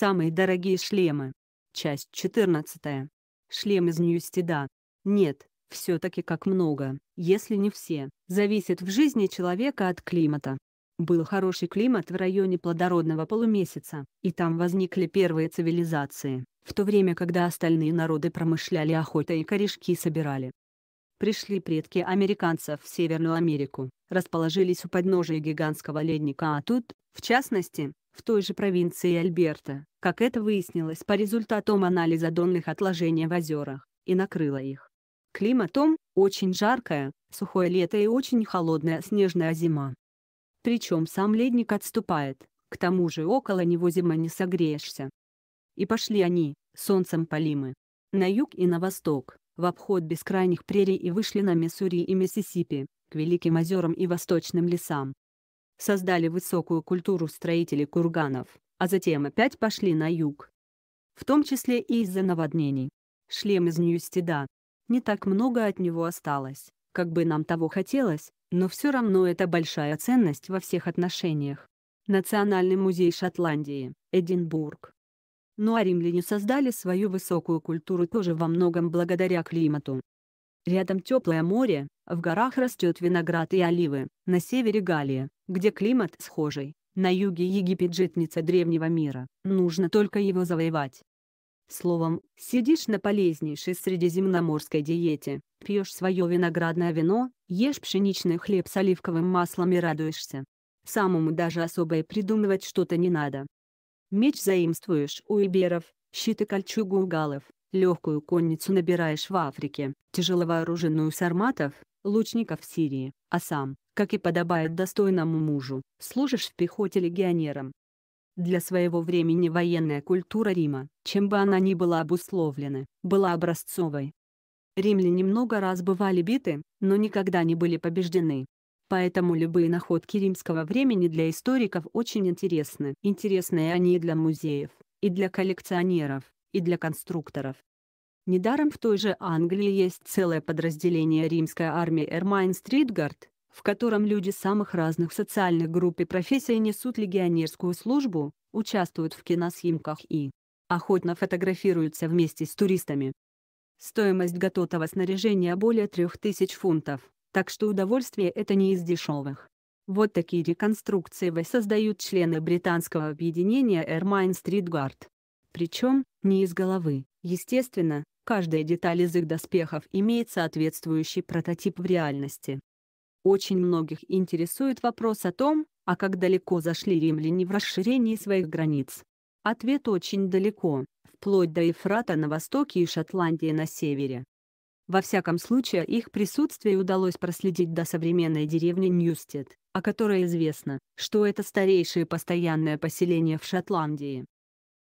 Самые дорогие шлемы. Часть 14. Шлем из Ньюстида. Нет, все-таки как много, если не все, зависит в жизни человека от климата. Был хороший климат в районе плодородного полумесяца, и там возникли первые цивилизации, в то время когда остальные народы промышляли охотой и корешки собирали. Пришли предки американцев в Северную Америку, расположились у подножия гигантского ледника, а тут, в частности, в той же провинции Альберта, как это выяснилось по результатам анализа донных отложений в озерах, и накрыло их. Климатом – очень жаркое, сухое лето и очень холодная снежная зима. Причем сам ледник отступает, к тому же около него зима не согреешься. И пошли они, солнцем полимы. На юг и на восток, в обход бескрайних прерий и вышли на Миссури и Миссисипи, к Великим озерам и восточным лесам, создали высокую культуру строителей курганов, а затем опять пошли на юг. В том числе и из-за наводнений. Шлем из Ньюстида. Не так много от него осталось, как бы нам того хотелось, но все равно это большая ценность во всех отношениях. Национальный музей Шотландии, Эдинбург. Ну а римляне создали свою высокую культуру тоже во многом благодаря климату. Рядом теплое море, в горах растет виноград и оливы, на севере Галия, где климат схожий, на юге Египет житница древнего мира, нужно только его завоевать. Словом, сидишь на полезнейшей средиземноморской диете, пьешь свое виноградное вино, ешь пшеничный хлеб с оливковым маслом и радуешься. Самому даже особое придумывать что-то не надо. Меч заимствуешь у иберов, щиты кольчугу у галов, легкую конницу набираешь в Африке, тяжеловооруженную сарматов лучников Сирии, а сам, как и подобает достойному мужу, служишь в пехоте легионером. Для своего времени военная культура Рима, чем бы она ни была обусловлена, была образцовой. Римляне много раз бывали биты, но никогда не были побеждены. Поэтому любые находки римского времени для историков очень интересны. Интересны они и для музеев, и для коллекционеров, и для конструкторов, Недаром в той же Англии есть целое подразделение римской армии Эрмайн Стритгард, в котором люди самых разных социальных групп и профессий несут легионерскую службу, участвуют в киносъемках и охотно фотографируются вместе с туристами. Стоимость готового снаряжения более 3000 фунтов, так что удовольствие это не из дешевых. Вот такие реконструкции воссоздают члены британского объединения Эрмайн Street Причем, не из головы, естественно, Каждая деталь из их доспехов имеет соответствующий прототип в реальности. Очень многих интересует вопрос о том, а как далеко зашли римляне в расширении своих границ. Ответ очень далеко, вплоть до Ефрата на востоке и Шотландии на севере. Во всяком случае, их присутствие удалось проследить до современной деревни Ньюстед, о которой известно, что это старейшее постоянное поселение в Шотландии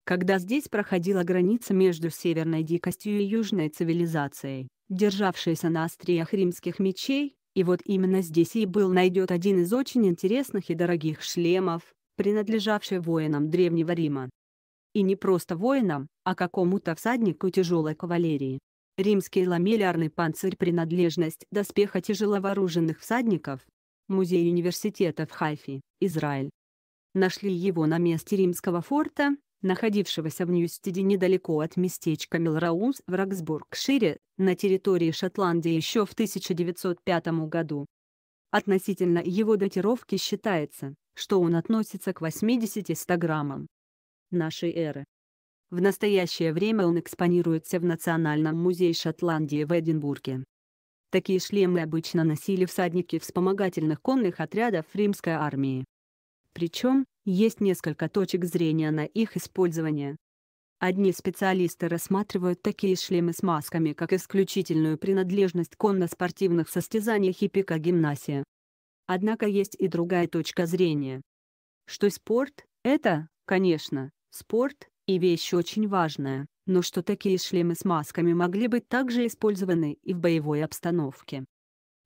когда здесь проходила граница между северной дикостью и южной цивилизацией, державшейся на остриях римских мечей, и вот именно здесь и был найдет один из очень интересных и дорогих шлемов, принадлежавший воинам Древнего Рима. И не просто воинам, а какому-то всаднику тяжелой кавалерии. Римский ламеллярный панцирь – принадлежность доспеха тяжеловооруженных всадников. Музей университета в Хайфе, Израиль. Нашли его на месте римского форта, находившегося в Ньюстеде недалеко от местечка Милроуз в Роксбургшире, на территории Шотландии еще в 1905 году. Относительно его датировки считается, что он относится к 80-100 граммам нашей эры. В настоящее время он экспонируется в Национальном музее Шотландии в Эдинбурге. Такие шлемы обычно носили всадники вспомогательных конных отрядов римской армии. Причем, есть несколько точек зрения на их использование. Одни специалисты рассматривают такие шлемы с масками как исключительную принадлежность конно-спортивных состязаниях и пика-гимнасия. Однако есть и другая точка зрения. Что спорт – это, конечно, спорт, и вещь очень важная, но что такие шлемы с масками могли быть также использованы и в боевой обстановке.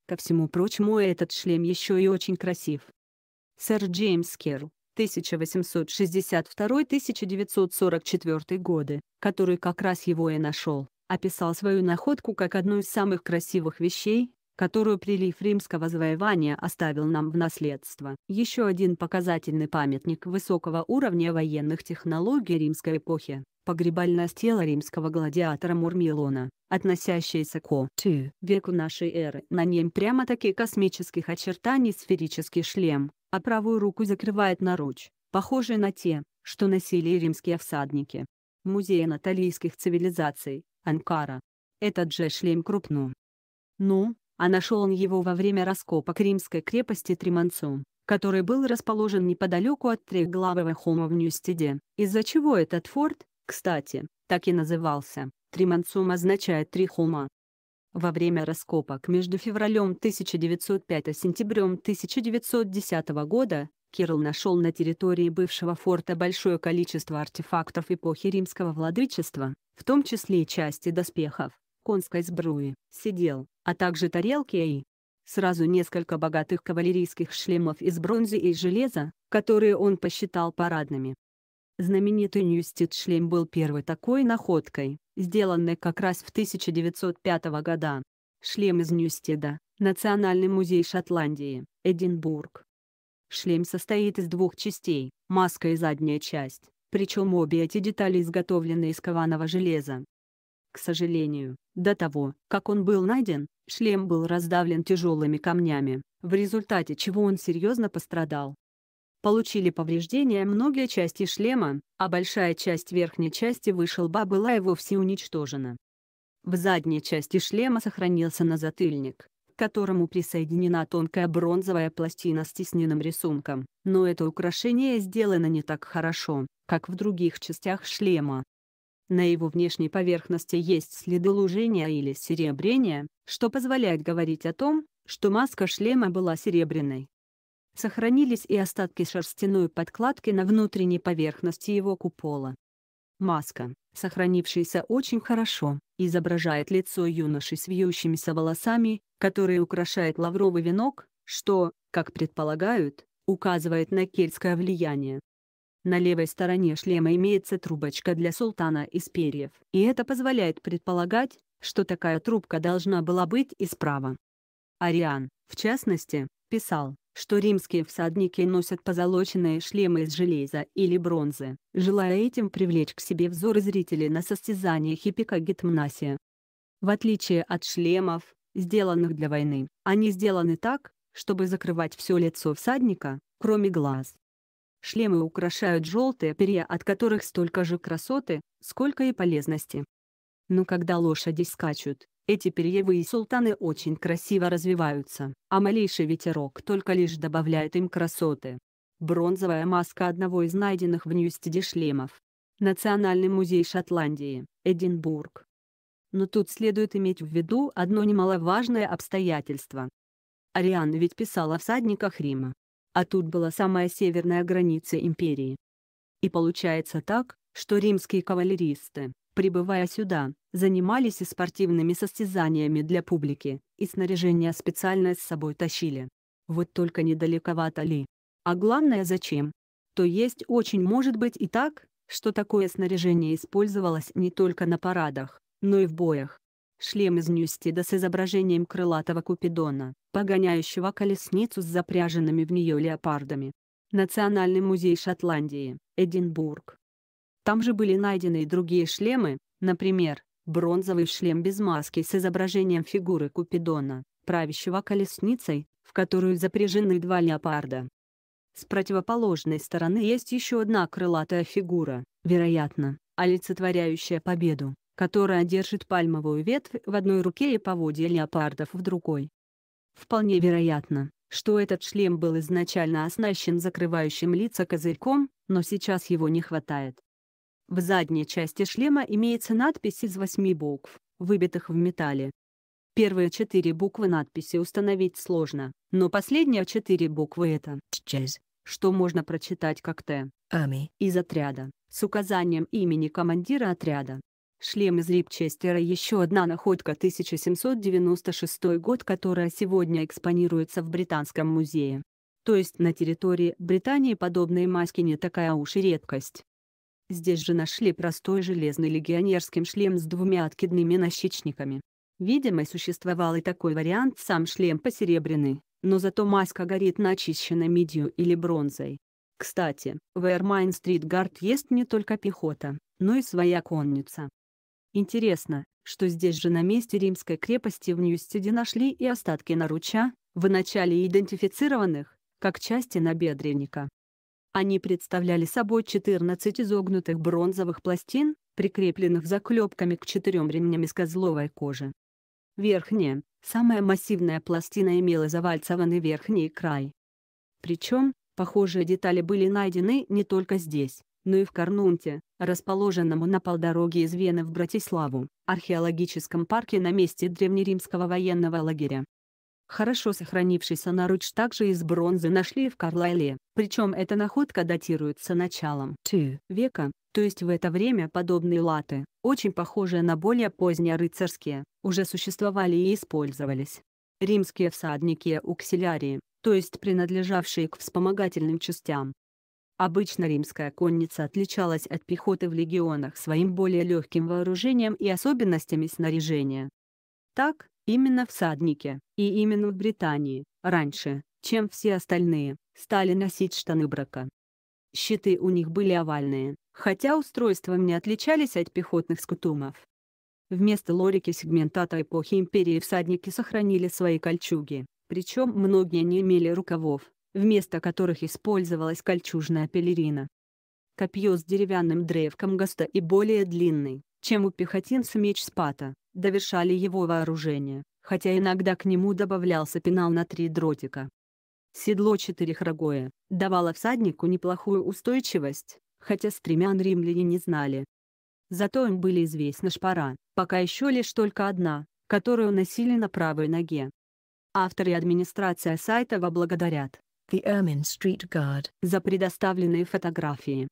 Ко всему прочему этот шлем еще и очень красив. Сэр Джеймс Керл, 1862-1944 годы, который как раз его и нашел, описал свою находку как одну из самых красивых вещей, которую прилив римского завоевания оставил нам в наследство. Еще один показательный памятник высокого уровня военных технологий римской эпохи – погребальное тело римского гладиатора Мурмилона, относящееся к II веку нашей эры. На нем прямо-таки космических очертаний сферический шлем, а правую руку закрывает наруч, похожий на те, что носили римские всадники. Музей анатолийских цивилизаций, Анкара. Этот же шлем крупну. Ну, а нашел он его во время раскопок римской крепости Триманцу, который был расположен неподалеку от трехглавого холма в Ньюстеде, из-за чего этот форт, кстати, так и назывался. Триманцум означает «три холма». Во время раскопок между февралем 1905 и сентябрем 1910 года Кирилл нашел на территории бывшего форта большое количество артефактов эпохи римского владычества, в том числе и части доспехов, конской сбруи, сидел, а также тарелки и сразу несколько богатых кавалерийских шлемов из бронзы и железа, которые он посчитал парадными. Знаменитый Ньюстит-шлем был первой такой находкой, сделанной как раз в 1905 года. Шлем из Ньюстеда, Национальный музей Шотландии, Эдинбург. Шлем состоит из двух частей, маска и задняя часть, причем обе эти детали изготовлены из кованого железа. К сожалению, до того, как он был найден, шлем был раздавлен тяжелыми камнями, в результате чего он серьезно пострадал. Получили повреждения многие части шлема, а большая часть верхней части вышелба была и вовсе уничтожена. В задней части шлема сохранился назатыльник, к которому присоединена тонкая бронзовая пластина с тисненным рисунком, но это украшение сделано не так хорошо, как в других частях шлема. На его внешней поверхности есть следы лужения или серебрения, что позволяет говорить о том, что маска шлема была серебряной. Сохранились и остатки шерстяной подкладки на внутренней поверхности его купола. Маска, сохранившаяся очень хорошо, изображает лицо юноши с вьющимися волосами, которые украшает лавровый венок, что, как предполагают, указывает на кельтское влияние. На левой стороне шлема имеется трубочка для султана из перьев, и это позволяет предполагать, что такая трубка должна была быть и справа. Ариан, в частности, писал, что римские всадники носят позолоченные шлемы из железа или бронзы, желая этим привлечь к себе взоры зрителей на состязаниях эпика гетмнасия. В отличие от шлемов, сделанных для войны, они сделаны так, чтобы закрывать все лицо всадника, кроме глаз. Шлемы украшают желтые перья, от которых столько же красоты, сколько и полезности. Но когда лошади скачут, эти перьевые султаны очень красиво развиваются, а малейший ветерок только лишь добавляет им красоты. Бронзовая маска одного из найденных в Ньюстеде шлемов. Национальный музей Шотландии, Эдинбург. Но тут следует иметь в виду одно немаловажное обстоятельство. Ариан ведь писал о всадниках Рима. А тут была самая северная граница империи. И получается так, что римские кавалеристы, прибывая сюда, занимались и спортивными состязаниями для публики, и снаряжение специальное с собой тащили. Вот только недалековато ли. А главное зачем? То есть очень может быть и так, что такое снаряжение использовалось не только на парадах, но и в боях. Шлем из Ньюстида с изображением крылатого купидона, погоняющего колесницу с запряженными в нее леопардами. Национальный музей Шотландии, Эдинбург. Там же были найдены и другие шлемы, например, бронзовый шлем без маски с изображением фигуры Купидона, правящего колесницей, в которую запряжены два леопарда. С противоположной стороны есть еще одна крылатая фигура, вероятно, олицетворяющая победу, которая держит пальмовую ветвь в одной руке и поводья леопардов в другой. Вполне вероятно, что этот шлем был изначально оснащен закрывающим лица козырьком, но сейчас его не хватает. В задней части шлема имеется надпись из восьми букв, выбитых в металле. Первые четыре буквы надписи установить сложно, но последние четыре буквы это «Чез», что можно прочитать как «Т» из отряда, с указанием имени командира отряда. Шлем из Рипчестера – еще одна находка 1796 год, которая сегодня экспонируется в Британском музее. То есть на территории Британии подобные маски не такая уж и редкость. Здесь же нашли простой железный легионерский шлем с двумя откидными нащечниками. Видимо, существовал и такой вариант, сам шлем посеребряный, но зато маска горит начищена медью или бронзой. Кстати, в Эрмайн-стрит-гард есть не только пехота, но и своя конница. Интересно, что здесь же на месте римской крепости в Ньюстеде нашли и остатки наруча, в начале идентифицированных, как части набедренника. Они представляли собой 14 изогнутых бронзовых пластин, прикрепленных заклепками к четырем ремням из козловой кожи. Верхняя, самая массивная пластина имела завальцованный верхний край. Причем, похожие детали были найдены не только здесь, но и в Карнунте, расположенному на полдороге из Вены в Братиславу, археологическом парке на месте древнеримского военного лагеря. Хорошо сохранившийся наруч также из бронзы нашли в Карлайле, причем эта находка датируется началом II века, то есть в это время подобные латы, очень похожие на более поздние рыцарские, уже существовали и использовались. Римские всадники уксилярии, то есть принадлежавшие к вспомогательным частям. Обычно римская конница отличалась от пехоты в легионах своим более легким вооружением и особенностями снаряжения. Так, Именно всадники, и именно в Британии, раньше, чем все остальные, стали носить штаны брака. Щиты у них были овальные, хотя устройством не отличались от пехотных скутумов. Вместо лорики сегментата эпохи империи всадники сохранили свои кольчуги, причем многие не имели рукавов, вместо которых использовалась кольчужная пелерина. Копье с деревянным древком гаста и более длинный, чем у пехотинца меч спата, довершали его вооружение, хотя иногда к нему добавлялся пенал на три дротика. Седло четырехрогое давало всаднику неплохую устойчивость, хотя стремян римляне не знали. Зато им были известны шпара, пока еще лишь только одна, которую носили на правой ноге. Авторы администрации сайта во благодарят The Ermin Street Guard за предоставленные фотографии.